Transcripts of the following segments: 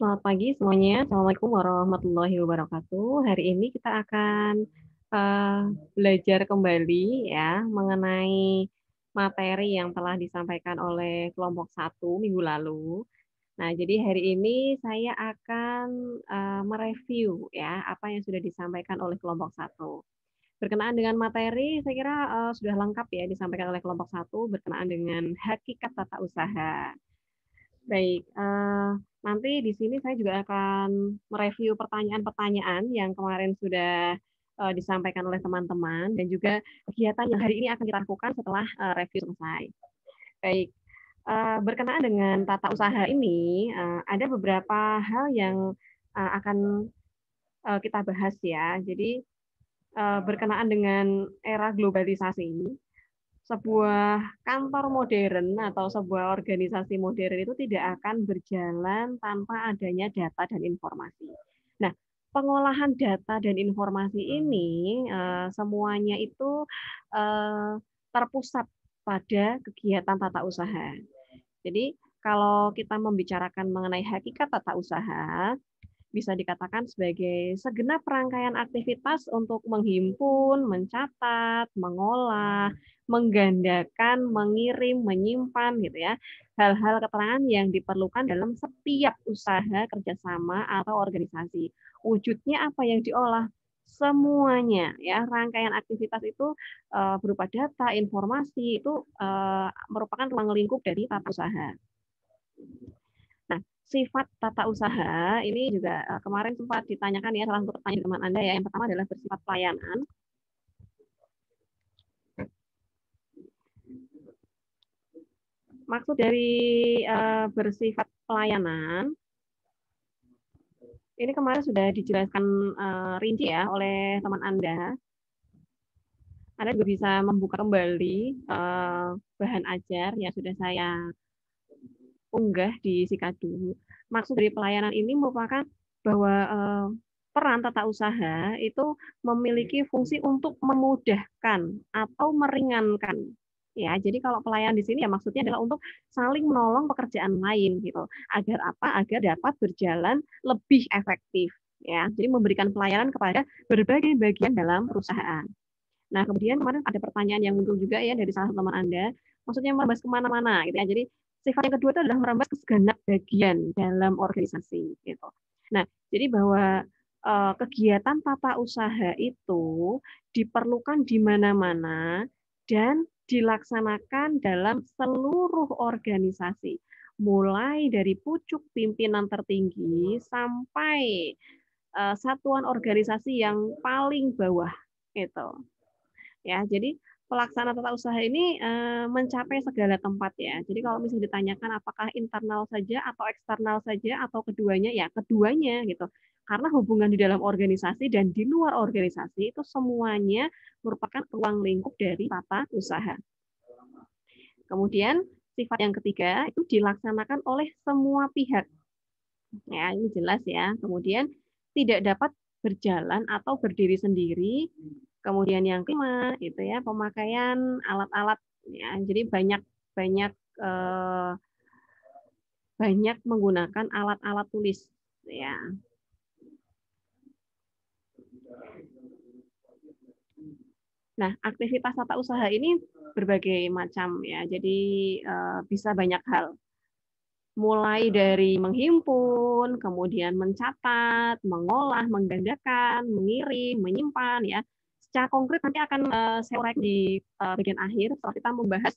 Selamat pagi semuanya. Assalamualaikum warahmatullahi wabarakatuh. Hari ini kita akan uh, belajar kembali ya mengenai materi yang telah disampaikan oleh kelompok satu minggu lalu. Nah, jadi hari ini saya akan uh, mereview ya apa yang sudah disampaikan oleh kelompok satu. Berkenaan dengan materi, saya kira uh, sudah lengkap ya disampaikan oleh kelompok satu berkenaan dengan hakikat tata usaha. Baik, uh, Nanti di sini saya juga akan mereview pertanyaan-pertanyaan yang kemarin sudah eh, disampaikan oleh teman-teman dan juga kegiatan yang hari ini akan kita lakukan setelah eh, review selesai. Baik, eh, berkenaan dengan tata usaha ini ada beberapa hal yang akan kita bahas ya. Jadi berkenaan dengan era globalisasi ini, sebuah kantor modern atau sebuah organisasi modern itu tidak akan berjalan tanpa adanya data dan informasi. Nah, pengolahan data dan informasi ini eh, semuanya itu eh, terpusat pada kegiatan tata usaha. Jadi, kalau kita membicarakan mengenai hakikat tata usaha, bisa dikatakan sebagai segenap rangkaian aktivitas untuk menghimpun, mencatat, mengolah, menggandakan, mengirim, menyimpan gitu ya. Hal-hal keterangan yang diperlukan dalam setiap usaha kerjasama atau organisasi. Wujudnya apa yang diolah? semuanya ya rangkaian aktivitas itu uh, berupa data informasi itu uh, merupakan ruang lingkup dari tata usaha Nah, sifat tata usaha ini juga uh, kemarin sempat ditanyakan ya salah satu pertanyaan teman Anda ya. Yang pertama adalah bersifat pelayanan, maksud dari uh, bersifat pelayanan ini kemarin sudah dijelaskan uh, rinci ya oleh teman Anda. Anda juga bisa membuka kembali uh, bahan ajar yang sudah saya unggah di Sikadu. Maksud dari pelayanan ini merupakan bahwa uh, peran tata usaha itu memiliki fungsi untuk memudahkan atau meringankan ya jadi kalau pelayan di sini ya maksudnya adalah untuk saling menolong pekerjaan lain gitu agar apa agar dapat berjalan lebih efektif ya jadi memberikan pelayanan kepada berbagai bagian dalam perusahaan nah kemudian kemarin ada pertanyaan yang muncul juga ya dari salah satu teman anda maksudnya merembas kemana-mana gitu ya jadi sifat yang kedua itu adalah merambat ke segenap bagian dalam organisasi gitu nah jadi bahwa eh, kegiatan tata usaha itu diperlukan di mana-mana dan dilaksanakan dalam seluruh organisasi, mulai dari pucuk pimpinan tertinggi sampai eh, satuan organisasi yang paling bawah itu. Ya, jadi pelaksana tata usaha ini eh, mencapai segala tempat ya. Jadi kalau misalnya ditanyakan apakah internal saja atau eksternal saja atau keduanya, ya keduanya gitu. Karena hubungan di dalam organisasi dan di luar organisasi itu semuanya merupakan ruang lingkup dari tata usaha. Kemudian sifat yang ketiga itu dilaksanakan oleh semua pihak. Ya, ini jelas ya. Kemudian tidak dapat berjalan atau berdiri sendiri. Kemudian yang kelima itu ya pemakaian alat-alat ya. Jadi banyak banyak eh, banyak menggunakan alat-alat tulis ya Nah, aktivitas tata usaha ini berbagai macam ya. Jadi eh, bisa banyak hal. Mulai dari menghimpun, kemudian mencatat, mengolah, menggandakan, mengirim, menyimpan ya. Secara konkret nanti akan uh, saya urai di eh, bagian akhir setelah kita membahas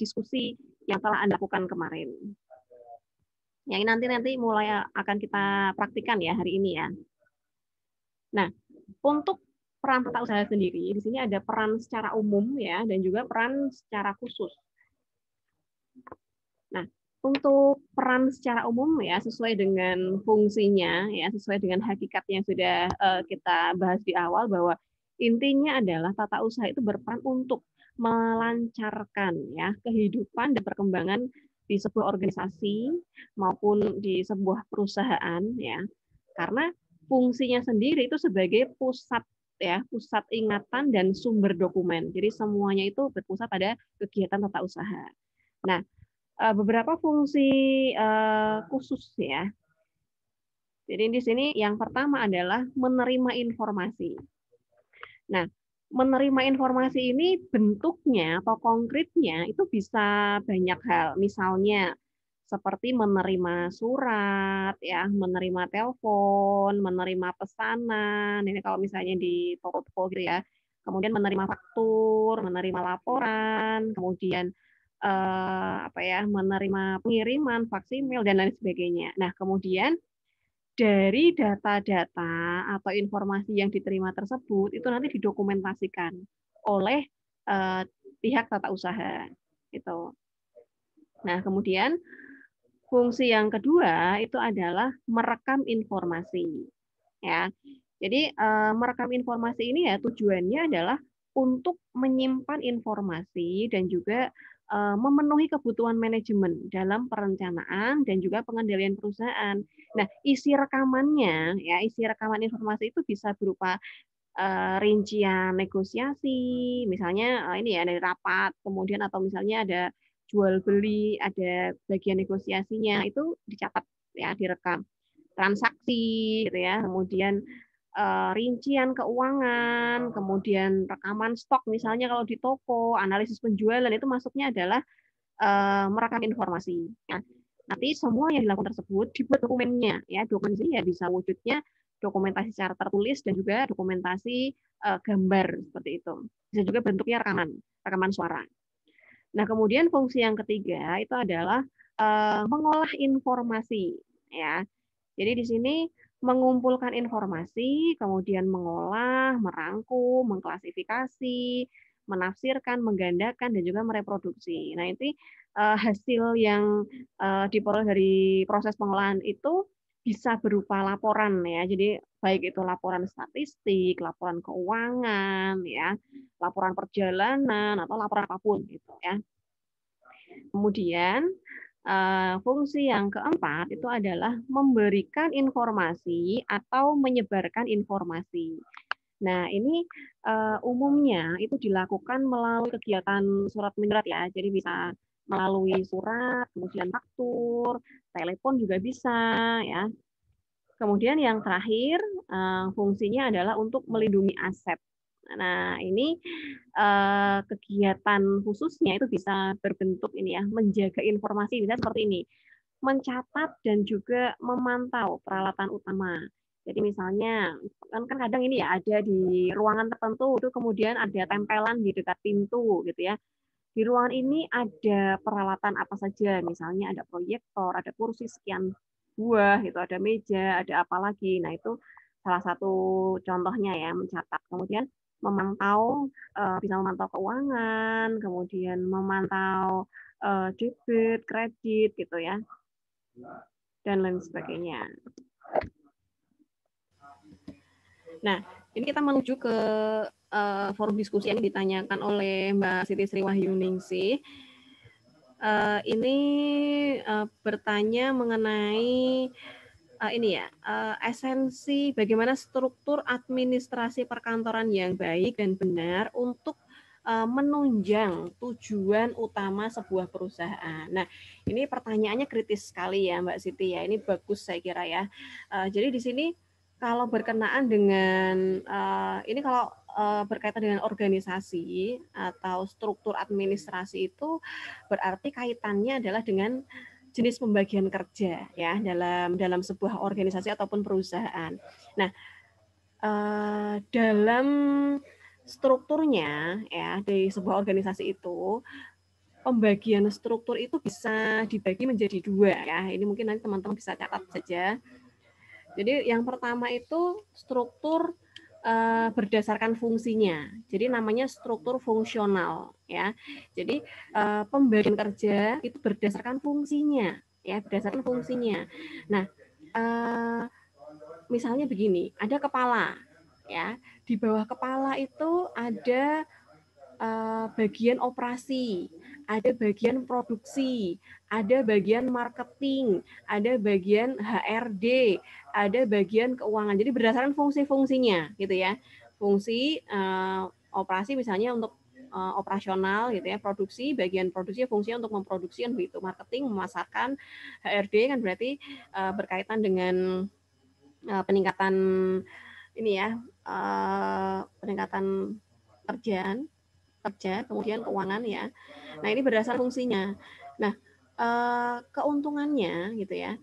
diskusi yang telah Anda lakukan kemarin. Yang nanti nanti mulai akan kita praktikan ya hari ini ya. Nah, untuk peran tata usaha sendiri. Di sini ada peran secara umum ya dan juga peran secara khusus. Nah, untuk peran secara umum ya sesuai dengan fungsinya ya sesuai dengan hakikat yang sudah eh, kita bahas di awal bahwa intinya adalah tata usaha itu berperan untuk melancarkan ya kehidupan dan perkembangan di sebuah organisasi maupun di sebuah perusahaan ya karena fungsinya sendiri itu sebagai pusat ya, pusat ingatan dan sumber dokumen. Jadi semuanya itu berpusat pada kegiatan tata usaha. Nah, eh, beberapa fungsi eh, khusus ya. Jadi di sini yang pertama adalah menerima informasi. Nah, menerima informasi ini bentuknya atau konkretnya itu bisa banyak hal. Misalnya seperti menerima surat, ya, menerima telepon, menerima pesanan. Ini kalau misalnya di toko-toko gitu ya. Kemudian menerima faktur, menerima laporan, kemudian eh, apa ya, menerima pengiriman vaksin mail dan lain sebagainya. Nah, kemudian dari data-data atau informasi yang diterima tersebut itu nanti didokumentasikan oleh eh, pihak tata usaha. Gitu. Nah, kemudian Fungsi yang kedua itu adalah merekam informasi. Ya. Jadi eh, merekam informasi ini ya tujuannya adalah untuk menyimpan informasi dan juga eh, memenuhi kebutuhan manajemen dalam perencanaan dan juga pengendalian perusahaan. Nah, isi rekamannya ya, isi rekaman informasi itu bisa berupa eh, rincian negosiasi, misalnya ini ya dari rapat, kemudian atau misalnya ada jual beli, ada bagian negosiasinya itu dicatat ya direkam transaksi gitu ya kemudian uh, rincian keuangan kemudian rekaman stok misalnya kalau di toko analisis penjualan itu masuknya adalah uh, merekam informasi nah, nanti semua yang dilakukan tersebut dibuat dokumennya ya dokumen ini ya bisa wujudnya dokumentasi secara tertulis dan juga dokumentasi uh, gambar seperti itu bisa juga bentuknya rekaman rekaman suara Nah, kemudian fungsi yang ketiga itu adalah uh, mengolah informasi, ya. Jadi di sini mengumpulkan informasi, kemudian mengolah, merangkum, mengklasifikasi, menafsirkan, menggandakan, dan juga mereproduksi. Nah, itu uh, hasil yang uh, diperoleh dari proses pengolahan itu bisa berupa laporan ya. Jadi baik itu laporan statistik, laporan keuangan ya, laporan perjalanan atau laporan apapun gitu ya. Kemudian eh, fungsi yang keempat itu adalah memberikan informasi atau menyebarkan informasi. Nah, ini eh, umumnya itu dilakukan melalui kegiatan surat menyurat ya. Jadi bisa melalui surat, kemudian faktur, telepon juga bisa ya. Kemudian yang terakhir eh, fungsinya adalah untuk melindungi aset. Nah, ini eh, kegiatan khususnya itu bisa berbentuk ini ya, menjaga informasi bisa seperti ini. Mencatat dan juga memantau peralatan utama. Jadi misalnya kan, kan kadang ini ya ada di ruangan tertentu itu kemudian ada tempelan di dekat pintu gitu ya. Di ruangan ini ada peralatan apa saja, misalnya ada proyektor, ada kursi sekian buah, itu ada meja, ada apa lagi. Nah itu salah satu contohnya ya mencatat. Kemudian memantau, eh, bisa memantau keuangan, kemudian memantau eh, debit, kredit, gitu ya, dan lain sebagainya. Nah, ini kita menuju ke uh, forum diskusi yang ditanyakan oleh Mbak Siti Sri Wahyuningsih. Uh, eh, ini uh, bertanya mengenai uh, ini ya uh, esensi bagaimana struktur administrasi perkantoran yang baik dan benar untuk menunjang tujuan utama sebuah perusahaan. Nah, ini pertanyaannya kritis sekali ya Mbak Siti ya. Ini bagus saya kira ya. jadi di sini kalau berkenaan dengan uh, ini kalau uh, berkaitan dengan organisasi atau struktur administrasi itu berarti kaitannya adalah dengan jenis pembagian kerja ya dalam dalam sebuah organisasi ataupun perusahaan. Nah, uh, dalam strukturnya ya di sebuah organisasi itu pembagian struktur itu bisa dibagi menjadi dua ya. Ini mungkin nanti teman-teman bisa catat saja jadi yang pertama itu struktur uh, berdasarkan fungsinya. Jadi namanya struktur fungsional ya. Jadi uh, pembagian kerja itu berdasarkan fungsinya ya, berdasarkan fungsinya. Nah, uh, misalnya begini, ada kepala ya. Di bawah kepala itu ada Eh, bagian operasi, ada bagian produksi, ada bagian marketing, ada bagian HRD, ada bagian keuangan. Jadi berdasarkan fungsi-fungsinya gitu ya. Fungsi uh, operasi misalnya untuk uh, operasional gitu ya, produksi, bagian produksi ya fungsinya untuk memproduksi kan begitu, marketing, memasarkan, HRD kan berarti uh, berkaitan dengan uh, peningkatan ini ya, uh, peningkatan kerjaan kerja, kemudian keuangan ya. Nah, ini berdasar fungsinya. Nah, eh, keuntungannya gitu ya.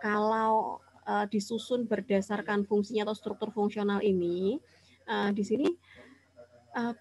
Kalau eh, disusun berdasarkan fungsinya atau struktur fungsional ini, eh, di sini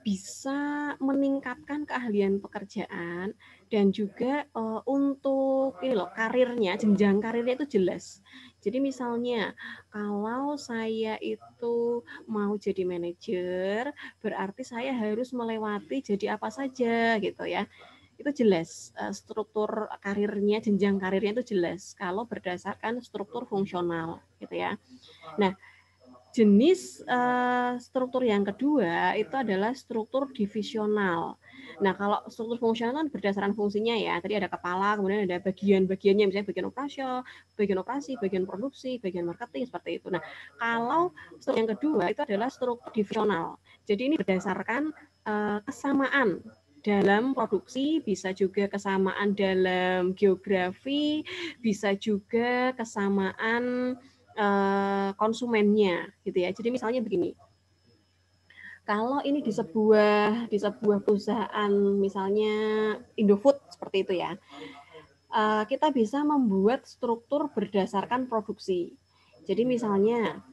bisa meningkatkan keahlian pekerjaan dan juga untuk ini loh karirnya, jenjang karirnya itu jelas. Jadi misalnya kalau saya itu mau jadi manajer, berarti saya harus melewati jadi apa saja gitu ya. Itu jelas eh, struktur karirnya, jenjang karirnya itu jelas kalau berdasarkan struktur fungsional gitu ya. Nah, jenis eh, struktur yang kedua itu adalah struktur divisional. Nah, kalau struktur fungsional kan berdasarkan fungsinya ya. Tadi ada kepala, kemudian ada bagian-bagiannya, misalnya bagian operasional, bagian operasi, bagian produksi, bagian marketing, seperti itu. Nah, kalau yang kedua itu adalah struktur divisional. Jadi ini berdasarkan uh, kesamaan dalam produksi, bisa juga kesamaan dalam geografi, bisa juga kesamaan eh, konsumennya, gitu ya. Jadi misalnya begini, kalau ini di sebuah di sebuah perusahaan misalnya Indofood seperti itu ya, eh, kita bisa membuat struktur berdasarkan produksi. Jadi misalnya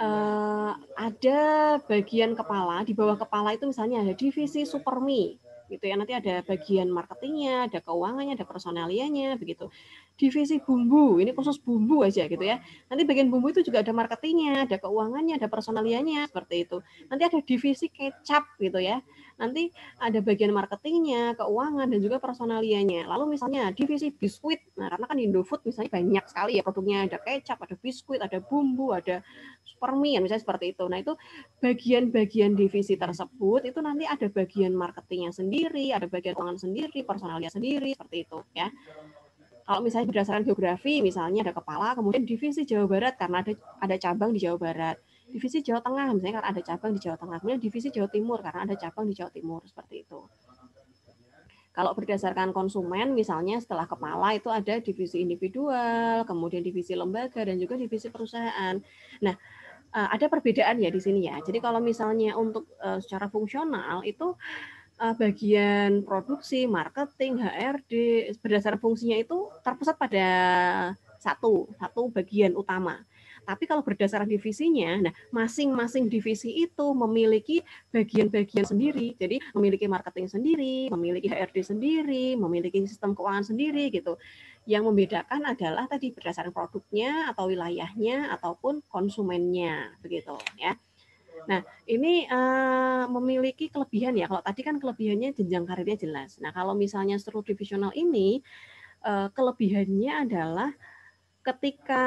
eh, ada bagian kepala di bawah kepala itu misalnya ada divisi supermi gitu ya nanti ada bagian marketingnya, ada keuangannya, ada personalianya begitu divisi bumbu ini khusus bumbu aja gitu ya nanti bagian bumbu itu juga ada marketingnya ada keuangannya ada personalianya seperti itu nanti ada divisi kecap gitu ya nanti ada bagian marketingnya keuangan dan juga personalianya lalu misalnya divisi biskuit nah karena kan Indofood misalnya banyak sekali ya produknya ada kecap ada biskuit ada bumbu ada supermie misalnya seperti itu nah itu bagian-bagian divisi tersebut itu nanti ada bagian marketingnya sendiri ada bagian keuangan sendiri personalia sendiri seperti itu ya kalau misalnya berdasarkan geografi misalnya ada kepala kemudian divisi Jawa Barat karena ada ada cabang di Jawa Barat divisi Jawa Tengah misalnya karena ada cabang di Jawa Tengah kemudian divisi Jawa Timur karena ada cabang di Jawa Timur seperti itu kalau berdasarkan konsumen misalnya setelah kepala itu ada divisi individual, kemudian divisi lembaga dan juga divisi perusahaan. Nah, eh, ada perbedaan ya di sini ya. Jadi kalau misalnya untuk eh, secara fungsional itu uh, bagian produksi, marketing, HRD berdasar fungsinya itu terpusat pada satu satu bagian utama. Tapi kalau berdasarkan divisinya, nah masing-masing divisi itu memiliki bagian-bagian sendiri. Jadi memiliki marketing sendiri, memiliki HRD sendiri, memiliki sistem keuangan sendiri gitu. Yang membedakan adalah tadi berdasarkan produknya atau wilayahnya ataupun konsumennya begitu ya. Nah, ini uh, memiliki kelebihan ya. Kalau tadi kan kelebihannya jenjang karirnya jelas. Nah, kalau misalnya struktur divisional ini uh, kelebihannya adalah ketika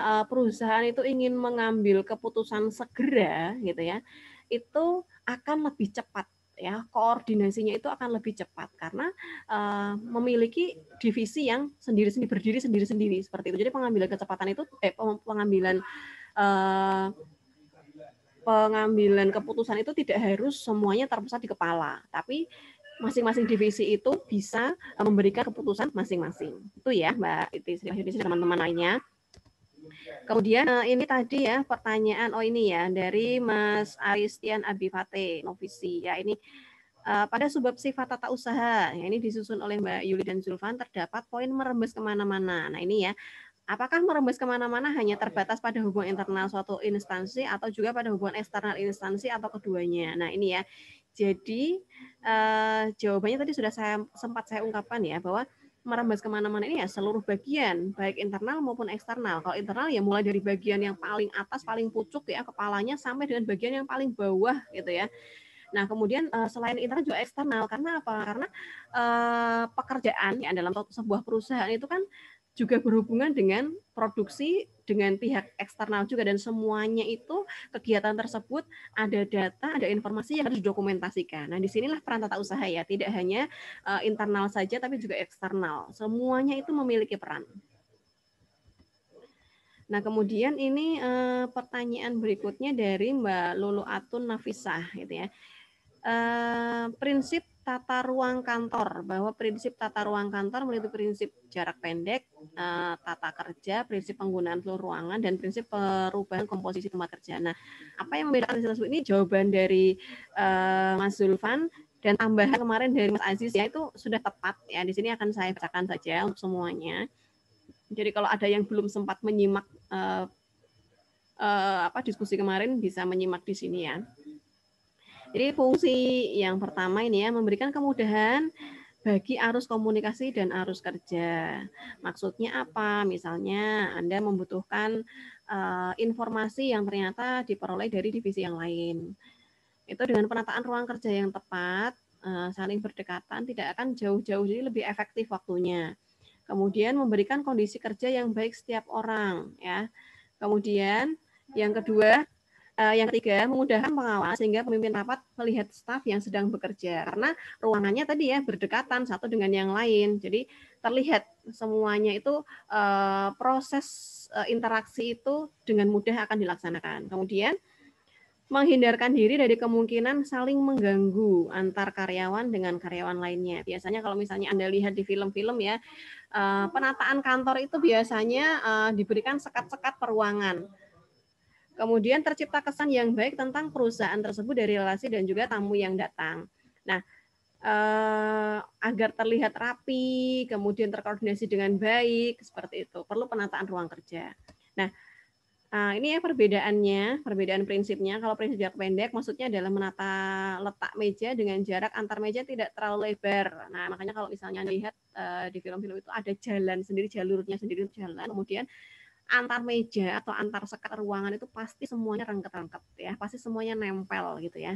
uh, perusahaan itu ingin mengambil keputusan segera gitu ya, itu akan lebih cepat ya koordinasinya itu akan lebih cepat karena uh, memiliki divisi yang sendiri-sendiri berdiri sendiri-sendiri seperti itu jadi pengambilan kecepatan itu eh pengambilan uh, pengambilan keputusan itu tidak harus semuanya terpusat di kepala, tapi masing-masing divisi itu bisa e, memberikan keputusan masing-masing. Itu ya Mbak Iti Sri teman-teman lainnya. Kemudian e, ini tadi ya pertanyaan oh ini ya dari Mas Aristian Abifate Novisi ya ini e, pada subbab sifat tata usaha ya, ini disusun oleh Mbak Yuli dan Zulfan terdapat poin merembes kemana-mana. Nah ini ya Apakah merembes kemana-mana hanya oh, iya. terbatas pada hubungan internal suatu instansi atau juga pada hubungan eksternal instansi atau keduanya? Nah ini ya, jadi eh, jawabannya tadi sudah saya sempat saya ungkapkan ya bahwa merembes kemana-mana ini ya seluruh bagian baik internal maupun eksternal. Kalau internal ya mulai dari bagian yang paling atas paling pucuk ya kepalanya sampai dengan bagian yang paling bawah gitu ya. Nah kemudian eh, selain internal juga eksternal karena apa? Karena uh, pekerjaan ya dalam sebuah perusahaan itu kan juga berhubungan dengan produksi dengan pihak eksternal juga dan semuanya itu kegiatan tersebut ada data, ada informasi yang harus didokumentasikan. Nah, disinilah peran tata usaha ya, tidak hanya uh, internal saja tapi juga eksternal. Semuanya itu memiliki peran. Nah, kemudian ini uh, pertanyaan berikutnya dari Mbak Lulu Atun Nafisah gitu ya. Uh, prinsip tata ruang kantor bahwa prinsip tata ruang kantor meliputi prinsip jarak pendek, eh, tata kerja, prinsip penggunaan seluruh ruangan dan prinsip perubahan komposisi tempat kerja. Nah, apa yang membedakan hasil ini jawaban dari uh, Mas Zulfan dan tambahan kemarin dari Mas Aziz ya itu sudah tepat ya. Di sini akan saya bacakan saja untuk semuanya. Jadi kalau ada yang belum sempat menyimak uh, uh, apa diskusi kemarin bisa menyimak di sini ya. Jadi fungsi yang pertama ini ya memberikan kemudahan bagi arus komunikasi dan arus kerja. Maksudnya apa? Misalnya Anda membutuhkan uh, informasi yang ternyata diperoleh dari divisi yang lain. Itu dengan penataan ruang kerja yang tepat, uh, saling berdekatan, tidak akan jauh-jauh, jadi lebih efektif waktunya. Kemudian memberikan kondisi kerja yang baik setiap orang, ya. Kemudian yang kedua Uh, yang ketiga, memudahkan pengawas sehingga pemimpin rapat melihat staf yang sedang bekerja karena ruangannya tadi ya berdekatan satu dengan yang lain. Jadi terlihat semuanya itu uh, proses uh, interaksi itu dengan mudah akan dilaksanakan. Kemudian menghindarkan diri dari kemungkinan saling mengganggu antar karyawan dengan karyawan lainnya. Biasanya kalau misalnya Anda lihat di film-film ya, penataan kantor itu biasanya diberikan sekat-sekat peruangan Kemudian tercipta kesan yang baik tentang perusahaan tersebut dari relasi dan juga tamu yang datang. Nah, eh, agar terlihat rapi, kemudian terkoordinasi dengan baik, seperti itu. Perlu penataan ruang kerja. Nah, eh, ini ya perbedaannya, perbedaan prinsipnya. Kalau prinsip jarak pendek maksudnya adalah menata letak meja dengan jarak antar meja tidak terlalu lebar. Nah, makanya kalau misalnya lihat eh, di film-film itu ada jalan sendiri, jalurnya sendiri jalan. Kemudian antar meja atau antar sekat ruangan itu pasti semuanya rengket-rengket ya, pasti semuanya nempel gitu ya.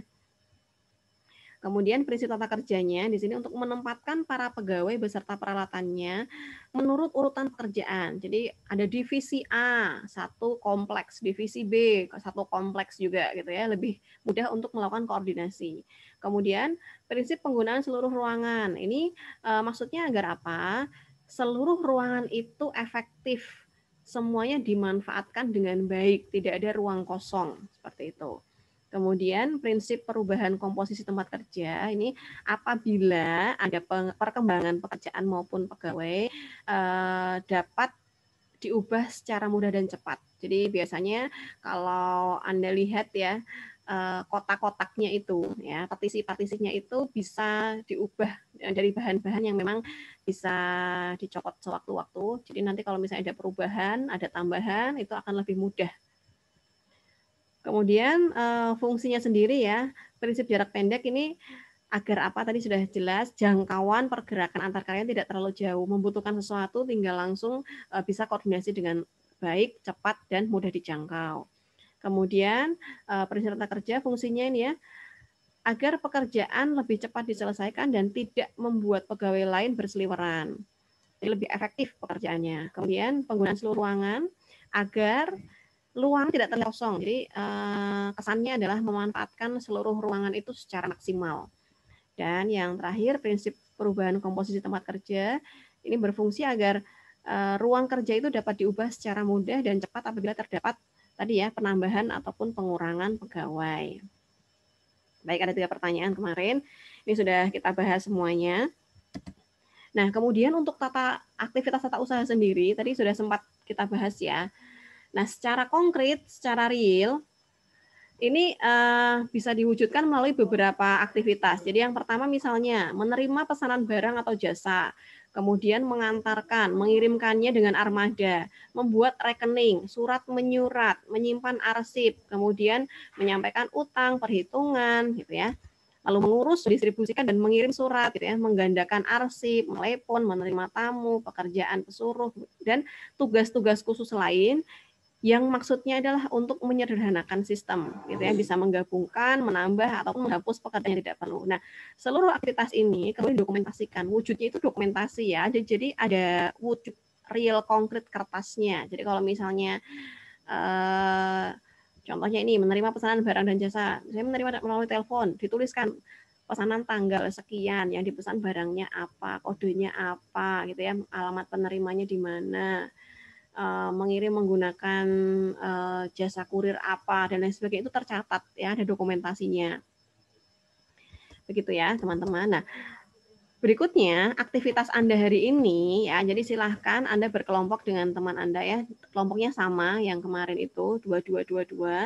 Kemudian prinsip tata kerjanya di sini untuk menempatkan para pegawai beserta peralatannya menurut urutan pekerjaan. Jadi ada divisi A, satu kompleks, divisi B, satu kompleks juga gitu ya, lebih mudah untuk melakukan koordinasi. Kemudian prinsip penggunaan seluruh ruangan. Ini e, maksudnya agar apa? Seluruh ruangan itu efektif semuanya dimanfaatkan dengan baik, tidak ada ruang kosong seperti itu. Kemudian prinsip perubahan komposisi tempat kerja ini apabila ada perkembangan pekerjaan maupun pegawai eh, dapat diubah secara mudah dan cepat. Jadi biasanya kalau Anda lihat ya Eh, kotak-kotaknya itu ya partisi-partisinya itu bisa diubah eh, dari bahan-bahan yang memang bisa dicopot sewaktu-waktu jadi nanti kalau misalnya ada perubahan ada tambahan itu akan lebih mudah kemudian eh, fungsinya sendiri ya prinsip jarak pendek ini agar apa tadi sudah jelas jangkauan pergerakan antar karya tidak terlalu jauh membutuhkan sesuatu tinggal langsung bisa koordinasi dengan baik cepat dan mudah dijangkau Kemudian eh, perencanaan kerja fungsinya ini ya agar pekerjaan lebih cepat diselesaikan dan tidak membuat pegawai lain berseliweran. Jadi lebih efektif pekerjaannya. Kemudian penggunaan seluruh ruangan agar ruang tidak terlalu kosong. Jadi eh, kesannya adalah memanfaatkan seluruh ruangan itu secara maksimal. Dan yang terakhir prinsip perubahan komposisi tempat kerja ini berfungsi agar eh, ruang kerja itu dapat diubah secara mudah dan cepat apabila terdapat tadi ya penambahan ataupun pengurangan pegawai. Baik, ada tiga pertanyaan kemarin. Ini sudah kita bahas semuanya. Nah, kemudian untuk tata aktivitas tata usaha sendiri, tadi sudah sempat kita bahas ya. Nah, secara konkret, secara real, ini uh, bisa diwujudkan melalui beberapa aktivitas. Jadi yang pertama misalnya menerima pesanan barang atau jasa kemudian mengantarkan, mengirimkannya dengan armada, membuat rekening, surat menyurat, menyimpan arsip, kemudian menyampaikan utang, perhitungan, gitu ya. Lalu mengurus, distribusikan dan mengirim surat, gitu ya, menggandakan arsip, melepon, menerima tamu, pekerjaan pesuruh, dan tugas-tugas khusus lain yang maksudnya adalah untuk menyederhanakan sistem, gitu ya, hmm. bisa menggabungkan, menambah ataupun menghapus pekerjaan yang tidak perlu. Nah, seluruh aktivitas ini kemudian dokumentasikan, wujudnya itu dokumentasi ya, jadi ada wujud real konkret kertasnya. Jadi kalau misalnya eh, contohnya ini menerima pesanan barang dan jasa, saya menerima melalui telepon, dituliskan pesanan tanggal sekian yang dipesan barangnya apa kodenya apa gitu ya alamat penerimanya di mana Eh, mengirim menggunakan uh, jasa kurir apa dan lain sebagainya itu tercatat ya ada dokumentasinya. Begitu ya teman-teman. Nah, Berikutnya, aktivitas Anda hari ini ya. Jadi silahkan Anda berkelompok dengan teman Anda ya. Kelompoknya sama yang kemarin itu dua dua dua dua.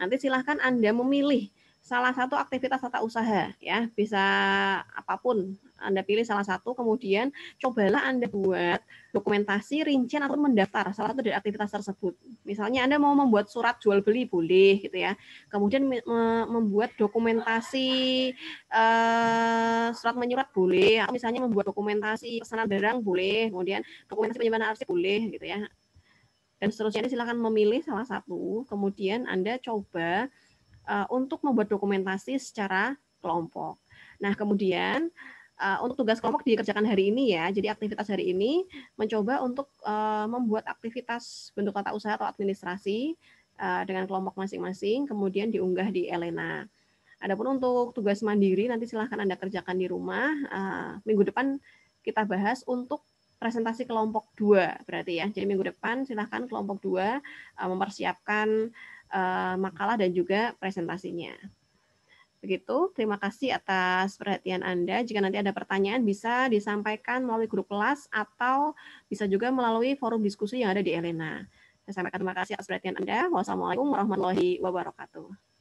Nanti silahkan Anda memilih salah satu aktivitas tata usaha ya bisa apapun anda pilih salah satu kemudian cobalah anda buat dokumentasi rincian atau mendaftar salah satu dari aktivitas tersebut misalnya anda mau membuat surat jual beli boleh gitu ya kemudian membuat dokumentasi eh, surat menyurat boleh atau misalnya membuat dokumentasi pesanan barang boleh kemudian dokumentasi penyimpanan arsip boleh gitu ya dan seterusnya silahkan memilih salah satu kemudian anda coba Eh, untuk membuat dokumentasi secara kelompok. Nah, kemudian eh, untuk tugas kelompok dikerjakan hari ini ya. Jadi aktivitas hari ini mencoba untuk eh, membuat aktivitas bentuk tata usaha atau administrasi dengan kelompok masing-masing, kemudian diunggah di Elena. Adapun untuk tugas mandiri nanti silahkan anda kerjakan di rumah. minggu depan kita bahas untuk presentasi kelompok dua berarti ya. Jadi minggu depan silahkan kelompok dua mempersiapkan uh, makalah dan juga presentasinya. Begitu, terima kasih atas perhatian Anda. Jika nanti ada pertanyaan bisa disampaikan melalui grup kelas atau bisa juga melalui forum diskusi yang ada di Elena. Saya sampaikan terima kasih atas perhatian Anda. Wassalamualaikum warahmatullahi wabarakatuh.